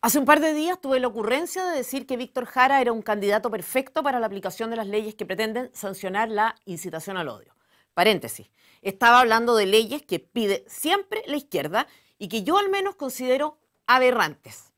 Hace un par de días tuve la ocurrencia de decir que Víctor Jara era un candidato perfecto para la aplicación de las leyes que pretenden sancionar la incitación al odio. Paréntesis, estaba hablando de leyes que pide siempre la izquierda y que yo al menos considero aberrantes.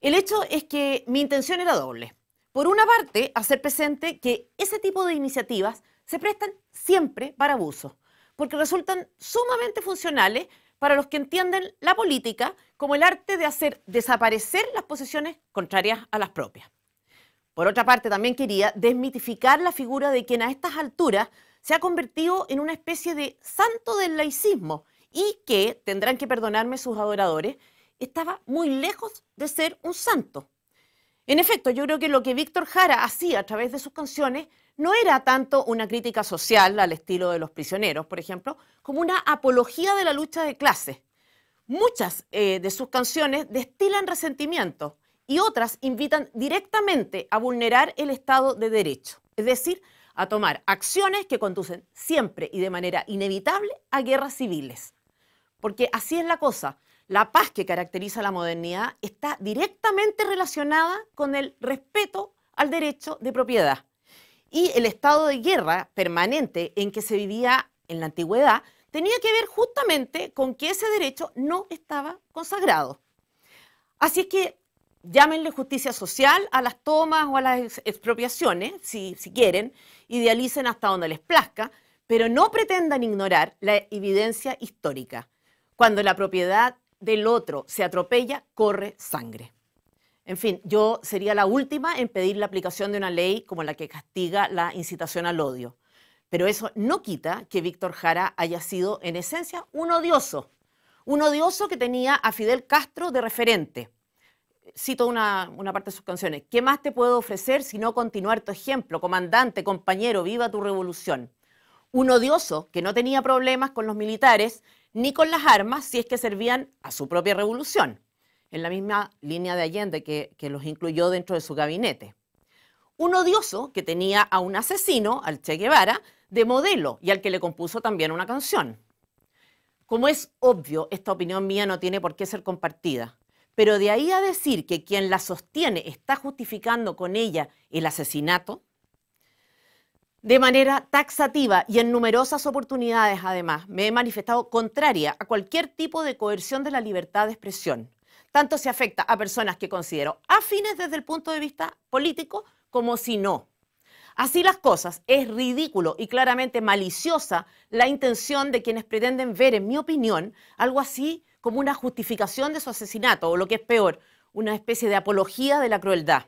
El hecho es que mi intención era doble. Por una parte, hacer presente que ese tipo de iniciativas se prestan siempre para abuso porque resultan sumamente funcionales para los que entienden la política como el arte de hacer desaparecer las posiciones contrarias a las propias. Por otra parte, también quería desmitificar la figura de quien a estas alturas se ha convertido en una especie de santo del laicismo y que, tendrán que perdonarme sus adoradores, estaba muy lejos de ser un santo. En efecto, yo creo que lo que Víctor Jara hacía a través de sus canciones no era tanto una crítica social al estilo de los prisioneros, por ejemplo, como una apología de la lucha de clases. Muchas eh, de sus canciones destilan resentimiento y otras invitan directamente a vulnerar el Estado de Derecho, es decir, a tomar acciones que conducen siempre y de manera inevitable a guerras civiles. Porque así es la cosa, la paz que caracteriza la modernidad está directamente relacionada con el respeto al derecho de propiedad y el estado de guerra permanente en que se vivía en la antigüedad tenía que ver justamente con que ese derecho no estaba consagrado. Así es que llámenle justicia social a las tomas o a las expropiaciones, si, si quieren, idealicen hasta donde les plazca, pero no pretendan ignorar la evidencia histórica. Cuando la propiedad del otro se atropella, corre sangre. En fin, yo sería la última en pedir la aplicación de una ley como la que castiga la incitación al odio. Pero eso no quita que Víctor Jara haya sido, en esencia, un odioso. Un odioso que tenía a Fidel Castro de referente. Cito una, parte de sus canciones. ¿Qué más te puedo ofrecer si no continuar tu ejemplo? Comandante, compañero, viva tu revolución. Un odioso que no tenía problemas con los militares ni con las armas si es que servían a su propia revolución en la misma línea de Allende que, que los incluyó dentro de su gabinete. Un odioso que tenía a un asesino, al Che Guevara, de modelo y al que le compuso también una canción. Como es obvio, esta opinión mía no tiene por qué ser compartida, pero de ahí a decir que quien la sostiene está justificando con ella el asesinato, de manera taxativa y en numerosas oportunidades, además, me he manifestado contraria a cualquier tipo de coerción de la libertad de expresión tanto si afecta a personas que considero afines desde el punto de vista político como si no. Así las cosas, es ridículo y claramente maliciosa la intención de quienes pretenden ver, en mi opinión, algo así como una justificación de su asesinato o lo que es peor, una especie de apología de la crueldad.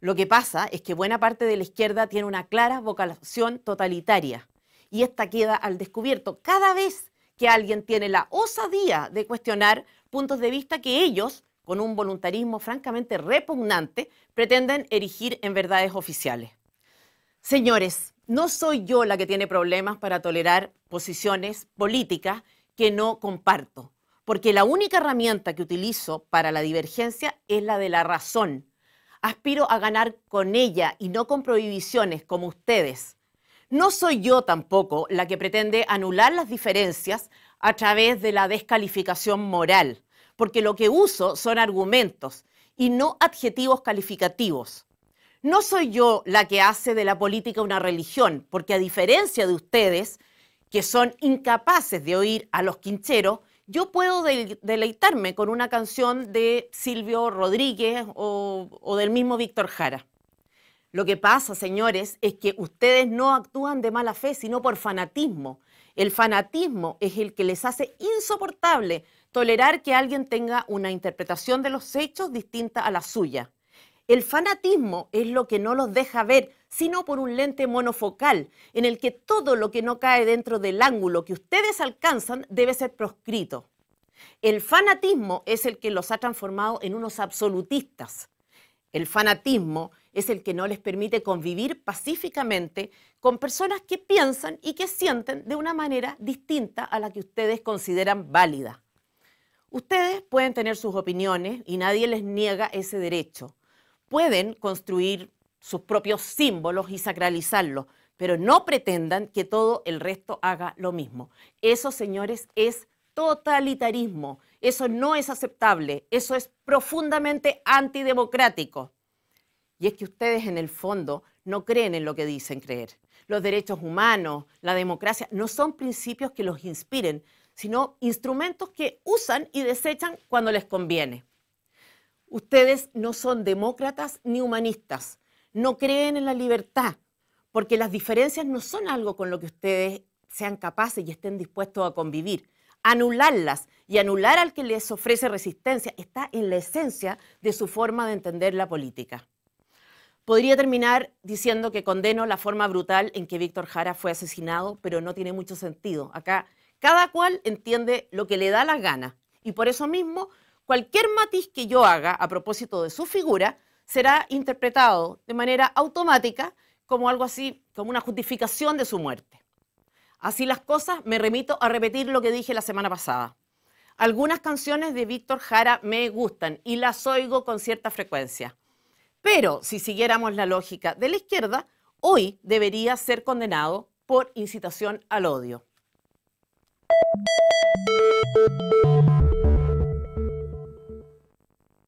Lo que pasa es que buena parte de la izquierda tiene una clara vocación totalitaria y esta queda al descubierto cada vez que alguien tiene la osadía de cuestionar puntos de vista que ellos, con un voluntarismo francamente repugnante, pretenden erigir en verdades oficiales. Señores, no soy yo la que tiene problemas para tolerar posiciones políticas que no comparto, porque la única herramienta que utilizo para la divergencia es la de la razón. Aspiro a ganar con ella y no con prohibiciones como ustedes. No soy yo tampoco la que pretende anular las diferencias a través de la descalificación moral, porque lo que uso son argumentos y no adjetivos calificativos. No soy yo la que hace de la política una religión, porque a diferencia de ustedes, que son incapaces de oír a los quincheros, yo puedo deleitarme con una canción de Silvio Rodríguez o, del mismo Víctor Jara. Lo que pasa, señores, es que ustedes no actúan de mala fe, sino por fanatismo, el fanatismo es el que les hace insoportable tolerar que alguien tenga una interpretación de los hechos distinta a la suya. El fanatismo es lo que no los deja ver, sino por un lente monofocal, en el que todo lo que no cae dentro del ángulo que ustedes alcanzan debe ser proscrito. El fanatismo es el que los ha transformado en unos absolutistas. El fanatismo es el que no les permite convivir pacíficamente con personas que piensan y que sienten de una manera distinta a la que ustedes consideran válida. Ustedes pueden tener sus opiniones y nadie les niega ese derecho. Pueden construir sus propios símbolos y sacralizarlos, pero no pretendan que todo el resto haga lo mismo. Eso, señores, es totalitarismo. Eso no es aceptable. Eso es profundamente antidemocrático. Y es que ustedes en el fondo no creen en lo que dicen creer los derechos humanos, la democracia, no son principios que los inspiren, sino instrumentos que usan y desechan cuando les conviene. Ustedes no son demócratas ni humanistas, no creen en la libertad, porque las diferencias no son algo con lo que ustedes sean capaces y estén dispuestos a convivir. Anularlas y anular al que les ofrece resistencia está en la esencia de su forma de entender la política. Podría terminar diciendo que condeno la forma brutal en que Víctor Jara fue asesinado, pero no tiene mucho sentido. Acá cada cual entiende lo que le da la gana y por eso mismo cualquier matiz que yo haga a propósito de su figura será interpretado de manera automática como algo así, como una justificación de su muerte. Así las cosas, me remito a repetir lo que dije la semana pasada. Algunas canciones de Víctor Jara me gustan y las oigo con cierta frecuencia. Pero si siguiéramos la lógica de la izquierda, hoy debería ser condenado por incitación al odio.